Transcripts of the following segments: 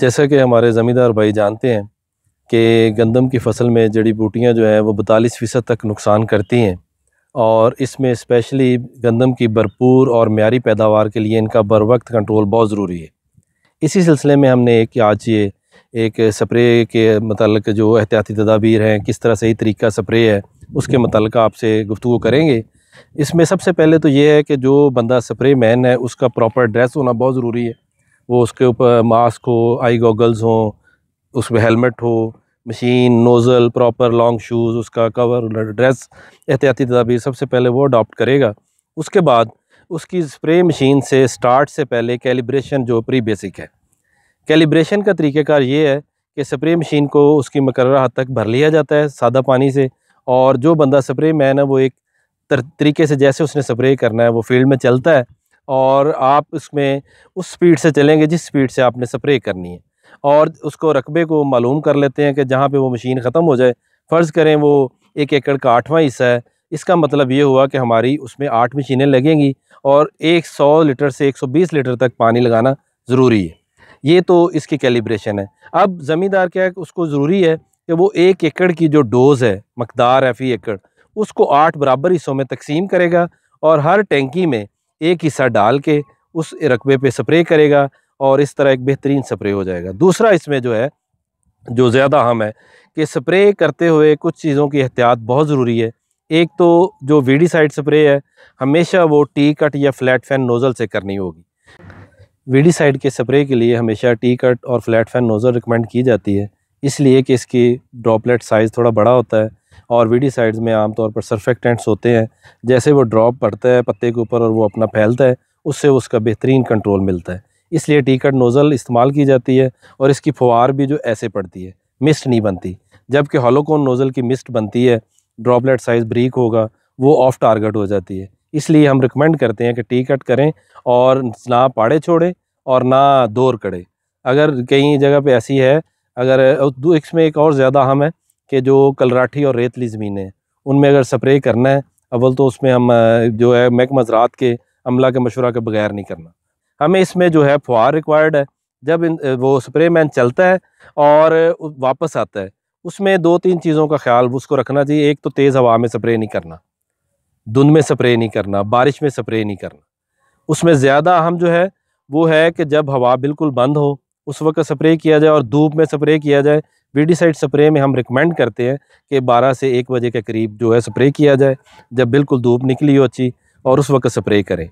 जैसा कि हमारे ज़मींदार भाई जानते हैं कि गंदम की फसल में जड़ी बूटियाँ जो हैं वो बतालीस फ़ीसद तक नुकसान करती हैं और इसमें स्पेशली गंदम की भरपूर और म्यारी पैदावार के लिए इनका बर वक्त कंट्रोल बहुत ज़रूरी है इसी सिलसिले में हमने एक आज ये एक स्प्रे के मतलब जो एहतियाती तदाबीर हैं किस तरह सही तरीका स्प्रे है उसके मतलब आपसे गुफ्तु करेंगे इसमें सबसे पहले तो ये है कि जो बंदा स्प्रे मैन है उसका प्रॉपर ड्रेस होना बहुत ज़रूरी है वो उसके ऊपर मास्क हो आई गॉगल्स हो उसमें हेलमेट हो machine nozzle proper long shoes उसका कवर ड्रेस एहतियाती तदाबीर सबसे पहले वो अडॉप्ट करेगा उसके बाद उसकी स्प्रे मशीन से स्टार्ट से पहले कैलिब्रेशन जो प्री बेसिक है कैलिब्रेशन का तरीक़ेकार ये है कि स्प्रे मशीन को उसकी मकर हद तक भर लिया जाता है सादा पानी से और जो बंदा स्प्रे मैन है वो एक तरीके से जैसे उसने स्प्रे करना है वो फील्ड में चलता है और आप इसमें उस स्पीड से चलेंगे जिस स्पीड से आपने स्प्रे करनी है और उसको रकबे को मालूम कर लेते हैं कि जहाँ पे वो मशीन ख़त्म हो जाए फ़र्ज़ करें वो एक एकड़ का आठवां हिस्सा है इसका मतलब ये हुआ कि हमारी उसमें आठ मशीनें लगेंगी और एक सौ लीटर से एक सौ बीस लीटर तक पानी लगाना ज़रूरी है ये तो इसकी कैलिब्रेशन है अब ज़मींदार क्या है उसको ज़रूरी है कि वो एक एकड़ की जो डोज़ है मकदार है फ़ी एकड़ उसको आठ बराबर हिस्सों में तकसीम करेगा और हर टेंकी में एक हिस्सा डाल के उस रकबे पे स्प्रे करेगा और इस तरह एक बेहतरीन स्प्रे हो जाएगा दूसरा इसमें जो है जो ज़्यादा अहम है कि स्प्रे करते हुए कुछ चीज़ों की एहतियात बहुत ज़रूरी है एक तो जो वीडीसाइड स्प्रे है हमेशा वो टी कट या फ्लैट फैन नोज़ल से करनी होगी वीडीसाइड के स्प्रे के लिए हमेशा टी कट और फ्लैट फैन नोज़ल रिकमेंड की जाती है इसलिए कि इसकी ड्रॉपलेट साइज़ थोड़ा बड़ा होता है और वीडी साइड्स में आमतौर पर सरफेक्टेंट्स होते हैं जैसे वो ड्रॉप पड़ता है पत्ते के ऊपर और वो अपना फैलता है उससे उसका बेहतरीन कंट्रोल मिलता है इसलिए टी कट नोज़ल इस्तेमाल की जाती है और इसकी फुहार भी जो ऐसे पड़ती है मिस्ट नहीं बनती जबकि हॉलोकोन नोज़ल की मिस्ट बनती है ड्रॉपलेट साइज़ ब्रीक होगा वो ऑफ टारगेट हो जाती है इसलिए हम रिकमेंड करते हैं कि टी कट करें और ना पाड़े छोड़े और ना दौर करें अगर कई जगह पे ऐसी है अगर इसमें एक और ज़्यादा हम है कि जो कलराठी और रेतली ज़मीन है उनमें अगर स्प्रे करना है अव्वल तो उसमें हम जो है महकमा ज़रात के अमला के मशुरा के बगैर नहीं करना हमें इसमें जो है फुहार रिक्वायर्ड है जब इन वो स्प्रे मैन चलता है और वापस आता है उसमें दो तीन चीज़ों का ख्याल उसको रखना चाहिए एक तो तेज़ हवा में स्प्रे नहीं करना धुंध में स्प्रे नहीं करना बारिश में स्प्रे नहीं करना उसमें ज़्यादा अहम जो है वो है कि जब हवा बिल्कुल बंद हो उस वक्त स्प्रे किया जाए और धूप में स्प्रे किया जाए वीडीसाइड स्प्रे में हम रिकमेंड करते हैं कि 12 से 1 बजे के करीब जो है स्प्रे किया जाए जब बिल्कुल धूप निकली हो अच्छी और उस वक्त स्प्रे करें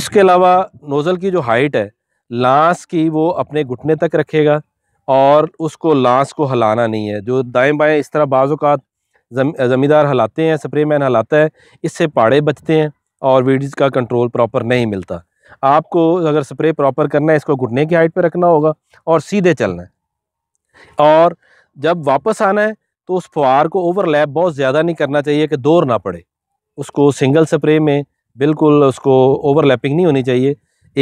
इसके अलावा नोज़ल की जो हाइट है लांस की वो अपने घुटने तक रखेगा और उसको लांस को हलाना नहीं है जो दाएँ बाएँ इस तरह बाज़ात ज़मींदार हलाते हैं स्प्रे मैन हलाता है इससे पाड़े बचते हैं और वीडीज का कंट्रोल प्रॉपर नहीं मिलता आपको अगर स्प्रे प्रॉपर करना है इसको घुटने की हाइट पर रखना होगा और सीधे चलना है और जब वापस आना है तो उस फुहार को ओवरलैप बहुत ज़्यादा नहीं करना चाहिए कि दौर ना पड़े उसको सिंगल स्प्रे में बिल्कुल उसको ओवरलैपिंग नहीं होनी चाहिए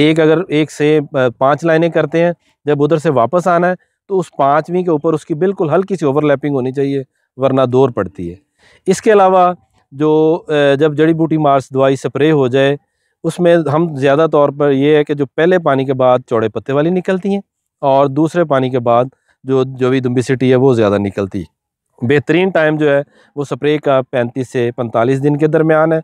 एक अगर एक से पांच लाइनें करते हैं जब उधर से वापस आना है तो उस पाँचवीं के ऊपर उसकी बिल्कुल हल्की सी ओवरलैपिंग होनी चाहिए वरना दौर पड़ती है इसके अलावा जो जब जड़ी बूटी मार्च दवाई स्प्रे हो जाए उसमें हम ज़्यादा तौर पर यह है कि जो पहले पानी के बाद चौड़े पत्ते वाली निकलती हैं और दूसरे पानी के बाद जो जो भी दुम्बिसिटी है वो ज़्यादा निकलती बेहतरीन टाइम जो है वो स्प्रे का पैंतीस से पैंतालीस दिन के दरमियान है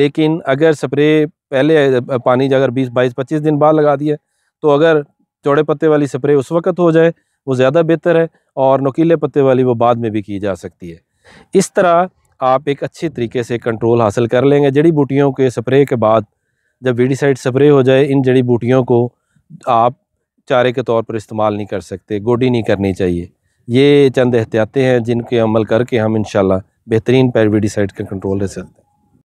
लेकिन अगर स्प्रे पहले पानी अगर बीस बाईस पच्चीस दिन बाद लगा दिए तो अगर चौड़े पत्ते वाली स्प्रे उस वक्त हो जाए वो ज़्यादा बेहतर है और नकीले पत्ते वाली वो बाद में भी की जा सकती है इस तरह आप एक अच्छे तरीके से कंट्रोल हासिल कर लेंगे जड़ी बूटियों के स्प्रे के बाद जब वीडीसाइड स्प्रे हो जाए इन जड़ी बूटियों को आप चारे के तौर पर इस्तेमाल नहीं कर सकते गोडी नहीं करनी चाहिए ये चंद एहतियातें हैं जिनके अमल करके हम इन बेहतरीन पैरविडिसाइड का कंट्रोल ले सकते हैं